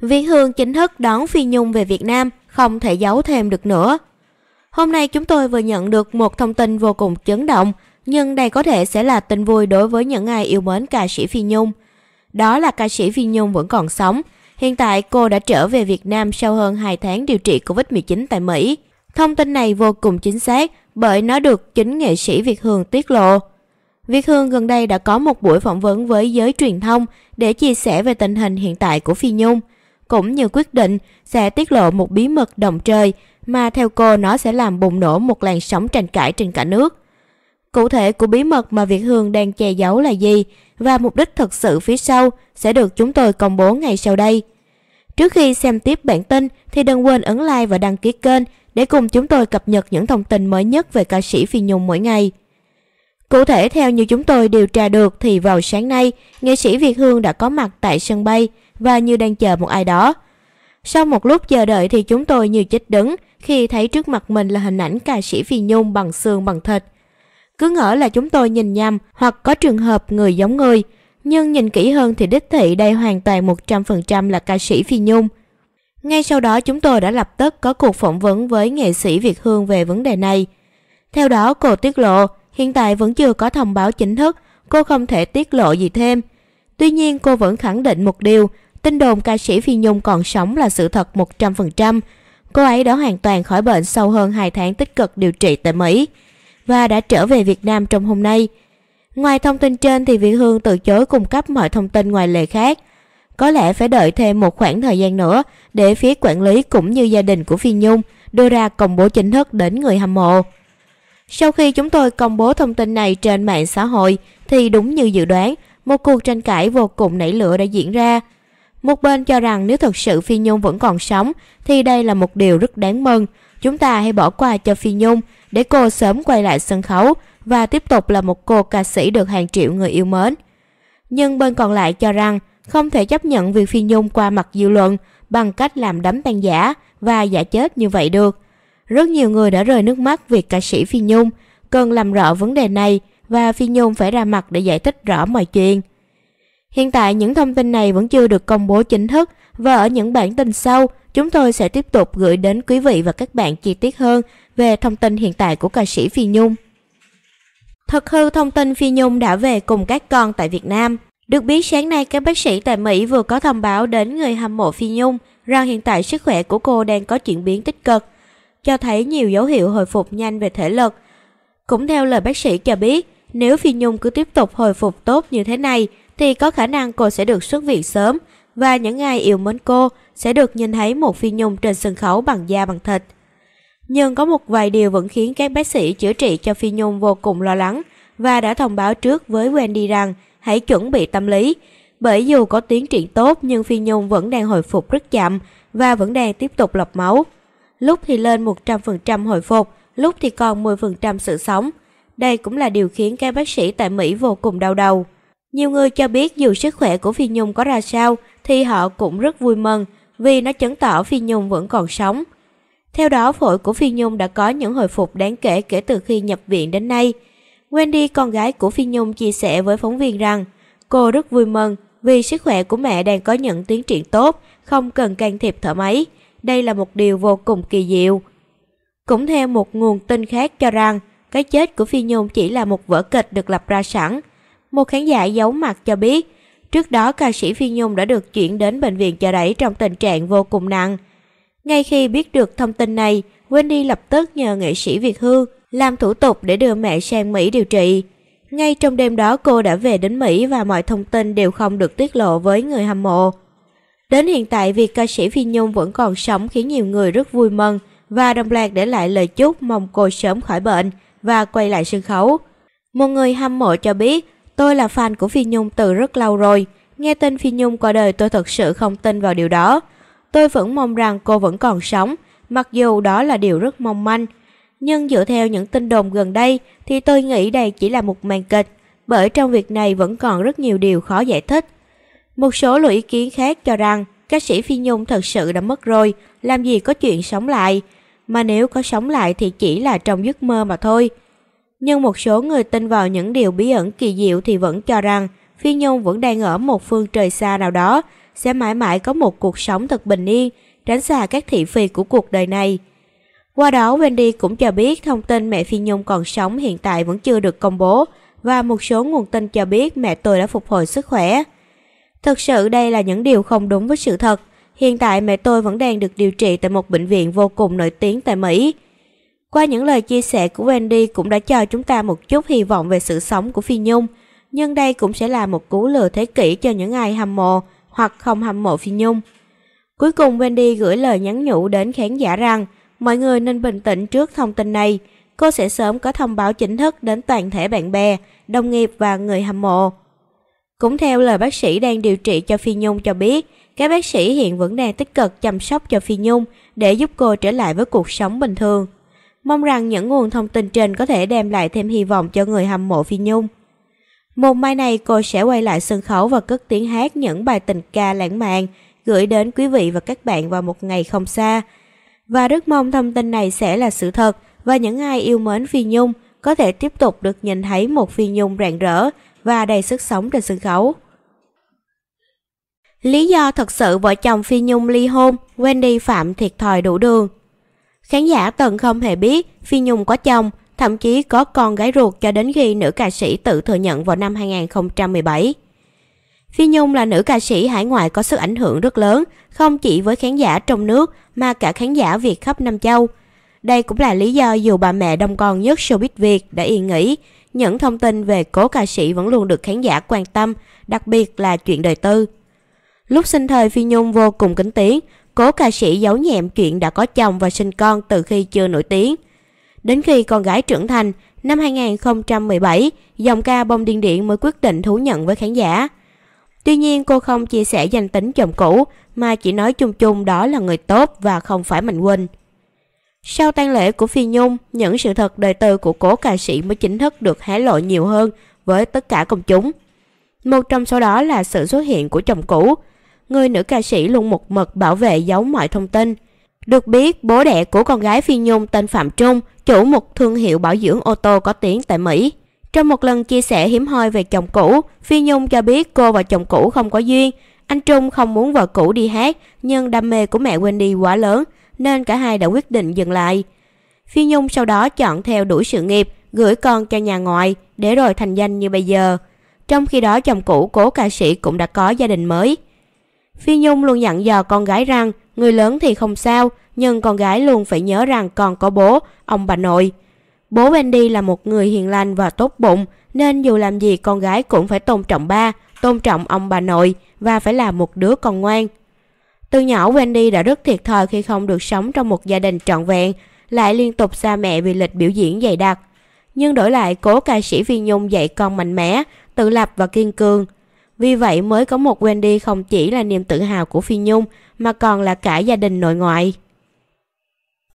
Viễn Hương chính thức đón Phi Nhung về Việt Nam, không thể giấu thêm được nữa. Hôm nay chúng tôi vừa nhận được một thông tin vô cùng chấn động, nhưng đây có thể sẽ là tin vui đối với những ai yêu mến ca sĩ Phi Nhung. Đó là ca sĩ Phi Nhung vẫn còn sống. Hiện tại cô đã trở về Việt Nam sau hơn 2 tháng điều trị Covid-19 tại Mỹ. Thông tin này vô cùng chính xác bởi nó được chính nghệ sĩ Việt Hương tiết lộ. Việt Hương gần đây đã có một buổi phỏng vấn với giới truyền thông để chia sẻ về tình hình hiện tại của Phi Nhung – cũng như quyết định sẽ tiết lộ một bí mật động trời mà theo cô nó sẽ làm bùng nổ một làn sóng tranh cãi trên cả nước. Cụ thể của bí mật mà Việt Hương đang che giấu là gì và mục đích thực sự phía sau sẽ được chúng tôi công bố ngày sau đây. Trước khi xem tiếp bản tin thì đừng quên ấn like và đăng ký kênh để cùng chúng tôi cập nhật những thông tin mới nhất về ca sĩ Phi Nhung mỗi ngày. Cụ thể theo như chúng tôi điều tra được thì vào sáng nay, nghệ sĩ Việt Hương đã có mặt tại sân bay và như đang chờ một ai đó. Sau một lúc chờ đợi thì chúng tôi như chích đứng khi thấy trước mặt mình là hình ảnh ca sĩ Phi Nhung bằng xương bằng thịt. Cứ ngỡ là chúng tôi nhìn nhầm hoặc có trường hợp người giống người, nhưng nhìn kỹ hơn thì đích thị đây hoàn toàn 100% là ca sĩ Phi Nhung. Ngay sau đó chúng tôi đã lập tức có cuộc phỏng vấn với nghệ sĩ Việt Hương về vấn đề này. Theo đó cô tiết lộ hiện tại vẫn chưa có thông báo chính thức, cô không thể tiết lộ gì thêm. Tuy nhiên cô vẫn khẳng định một điều Tin đồn ca sĩ Phi Nhung còn sống là sự thật 100%. Cô ấy đã hoàn toàn khỏi bệnh sau hơn 2 tháng tích cực điều trị tại Mỹ và đã trở về Việt Nam trong hôm nay. Ngoài thông tin trên thì Việt Hương từ chối cung cấp mọi thông tin ngoài lề khác. Có lẽ phải đợi thêm một khoảng thời gian nữa để phía quản lý cũng như gia đình của Phi Nhung đưa ra công bố chính thức đến người hâm mộ. Sau khi chúng tôi công bố thông tin này trên mạng xã hội thì đúng như dự đoán, một cuộc tranh cãi vô cùng nảy lửa đã diễn ra – một bên cho rằng nếu thật sự Phi Nhung vẫn còn sống thì đây là một điều rất đáng mừng. Chúng ta hãy bỏ qua cho Phi Nhung để cô sớm quay lại sân khấu và tiếp tục là một cô ca sĩ được hàng triệu người yêu mến. Nhưng bên còn lại cho rằng không thể chấp nhận việc Phi Nhung qua mặt dư luận bằng cách làm đám tan giả và giả chết như vậy được. Rất nhiều người đã rơi nước mắt vì ca sĩ Phi Nhung, cần làm rõ vấn đề này và Phi Nhung phải ra mặt để giải thích rõ mọi chuyện. Hiện tại những thông tin này vẫn chưa được công bố chính thức và ở những bản tin sau, chúng tôi sẽ tiếp tục gửi đến quý vị và các bạn chi tiết hơn về thông tin hiện tại của ca sĩ Phi Nhung. Thật hư thông tin Phi Nhung đã về cùng các con tại Việt Nam. Được biết sáng nay các bác sĩ tại Mỹ vừa có thông báo đến người hâm mộ Phi Nhung rằng hiện tại sức khỏe của cô đang có chuyển biến tích cực, cho thấy nhiều dấu hiệu hồi phục nhanh về thể lực. Cũng theo lời bác sĩ cho biết, nếu Phi Nhung cứ tiếp tục hồi phục tốt như thế này, thì có khả năng cô sẽ được xuất viện sớm và những ai yêu mến cô sẽ được nhìn thấy một Phi Nhung trên sân khấu bằng da bằng thịt. Nhưng có một vài điều vẫn khiến các bác sĩ chữa trị cho Phi Nhung vô cùng lo lắng và đã thông báo trước với Wendy rằng hãy chuẩn bị tâm lý. Bởi dù có tiến triển tốt nhưng Phi Nhung vẫn đang hồi phục rất chậm và vẫn đang tiếp tục lọc máu. Lúc thì lên 100% hồi phục, lúc thì còn 10% sự sống. Đây cũng là điều khiến các bác sĩ tại Mỹ vô cùng đau đầu. Nhiều người cho biết dù sức khỏe của Phi Nhung có ra sao thì họ cũng rất vui mừng vì nó chứng tỏ Phi Nhung vẫn còn sống. Theo đó, phổi của Phi Nhung đã có những hồi phục đáng kể kể từ khi nhập viện đến nay. Wendy, con gái của Phi Nhung chia sẻ với phóng viên rằng cô rất vui mừng vì sức khỏe của mẹ đang có những tiến triển tốt, không cần can thiệp thở máy. Đây là một điều vô cùng kỳ diệu. Cũng theo một nguồn tin khác cho rằng, cái chết của Phi Nhung chỉ là một vở kịch được lập ra sẵn, một khán giả giấu mặt cho biết, trước đó ca sĩ Phi Nhung đã được chuyển đến bệnh viện chợ đẩy trong tình trạng vô cùng nặng. Ngay khi biết được thông tin này, Wendy lập tức nhờ nghệ sĩ Việt Hương làm thủ tục để đưa mẹ sang Mỹ điều trị. Ngay trong đêm đó cô đã về đến Mỹ và mọi thông tin đều không được tiết lộ với người hâm mộ. Đến hiện tại, việc ca sĩ Phi Nhung vẫn còn sống khiến nhiều người rất vui mừng và đồng loạt để lại lời chúc mong cô sớm khỏi bệnh và quay lại sân khấu. Một người hâm mộ cho biết Tôi là fan của Phi Nhung từ rất lâu rồi. Nghe tin Phi Nhung qua đời tôi thật sự không tin vào điều đó. Tôi vẫn mong rằng cô vẫn còn sống, mặc dù đó là điều rất mong manh. Nhưng dựa theo những tin đồn gần đây thì tôi nghĩ đây chỉ là một màn kịch, bởi trong việc này vẫn còn rất nhiều điều khó giải thích. Một số luận ý kiến khác cho rằng ca sĩ Phi Nhung thật sự đã mất rồi, làm gì có chuyện sống lại. Mà nếu có sống lại thì chỉ là trong giấc mơ mà thôi nhưng một số người tin vào những điều bí ẩn kỳ diệu thì vẫn cho rằng Phi Nhung vẫn đang ở một phương trời xa nào đó, sẽ mãi mãi có một cuộc sống thật bình yên, tránh xa các thị phi của cuộc đời này. Qua đó, Wendy cũng cho biết thông tin mẹ Phi Nhung còn sống hiện tại vẫn chưa được công bố và một số nguồn tin cho biết mẹ tôi đã phục hồi sức khỏe. Thực sự đây là những điều không đúng với sự thật. Hiện tại mẹ tôi vẫn đang được điều trị tại một bệnh viện vô cùng nổi tiếng tại Mỹ. Qua những lời chia sẻ của Wendy cũng đã cho chúng ta một chút hy vọng về sự sống của Phi Nhung, nhưng đây cũng sẽ là một cú lừa thế kỷ cho những ai hâm mộ hoặc không hâm mộ Phi Nhung. Cuối cùng Wendy gửi lời nhắn nhủ đến khán giả rằng mọi người nên bình tĩnh trước thông tin này. Cô sẽ sớm có thông báo chính thức đến toàn thể bạn bè, đồng nghiệp và người hâm mộ. Cũng theo lời bác sĩ đang điều trị cho Phi Nhung cho biết, các bác sĩ hiện vẫn đang tích cực chăm sóc cho Phi Nhung để giúp cô trở lại với cuộc sống bình thường. Mong rằng những nguồn thông tin trên có thể đem lại thêm hy vọng cho người hâm mộ Phi Nhung. Một mai này cô sẽ quay lại sân khấu và cất tiếng hát những bài tình ca lãng mạn gửi đến quý vị và các bạn vào một ngày không xa. Và rất mong thông tin này sẽ là sự thật và những ai yêu mến Phi Nhung có thể tiếp tục được nhìn thấy một Phi Nhung rạng rỡ và đầy sức sống trên sân khấu. Lý do thật sự vợ chồng Phi Nhung ly hôn, Wendy phạm thiệt thòi đủ đường. Khán giả từng không hề biết Phi Nhung có chồng, thậm chí có con gái ruột cho đến khi nữ ca sĩ tự thừa nhận vào năm 2017. Phi Nhung là nữ ca sĩ hải ngoại có sức ảnh hưởng rất lớn, không chỉ với khán giả trong nước mà cả khán giả Việt khắp Nam Châu. Đây cũng là lý do dù bà mẹ đông con nhất showbiz Việt đã yên nghỉ, những thông tin về cố ca sĩ vẫn luôn được khán giả quan tâm, đặc biệt là chuyện đời tư. Lúc sinh thời Phi Nhung vô cùng kính tiếng, cố ca sĩ giấu nhẹm chuyện đã có chồng và sinh con từ khi chưa nổi tiếng. Đến khi con gái trưởng thành, năm 2017, dòng ca Bông Điên Điện mới quyết định thú nhận với khán giả. Tuy nhiên cô không chia sẻ danh tính chồng cũ mà chỉ nói chung chung đó là người tốt và không phải Mạnh Quỳnh. Sau tang lễ của Phi Nhung, những sự thật đời tư của cố ca sĩ mới chính thức được hé lộ nhiều hơn với tất cả công chúng. Một trong số đó là sự xuất hiện của chồng cũ, người nữ ca sĩ luôn một mực bảo vệ giấu mọi thông tin. Được biết, bố đẻ của con gái Phi Nhung tên Phạm Trung, chủ một thương hiệu bảo dưỡng ô tô có tiếng tại Mỹ. Trong một lần chia sẻ hiếm hoi về chồng cũ, Phi Nhung cho biết cô và chồng cũ không có duyên. Anh Trung không muốn vợ cũ đi hát, nhưng đam mê của mẹ Wendy quá lớn, nên cả hai đã quyết định dừng lại. Phi Nhung sau đó chọn theo đuổi sự nghiệp, gửi con cho nhà ngoại, để rồi thành danh như bây giờ. Trong khi đó chồng cũ cố ca sĩ cũng đã có gia đình mới. Phi Nhung luôn dặn dò con gái rằng người lớn thì không sao, nhưng con gái luôn phải nhớ rằng còn có bố, ông bà nội. Bố Wendy là một người hiền lành và tốt bụng, nên dù làm gì con gái cũng phải tôn trọng ba, tôn trọng ông bà nội và phải là một đứa con ngoan. Từ nhỏ Wendy đã rất thiệt thòi khi không được sống trong một gia đình trọn vẹn, lại liên tục xa mẹ vì lịch biểu diễn dày đặc. Nhưng đổi lại cố ca sĩ Phi Nhung dạy con mạnh mẽ, tự lập và kiên cường, vì vậy mới có một Wendy không chỉ là niềm tự hào của Phi Nhung mà còn là cả gia đình nội ngoại.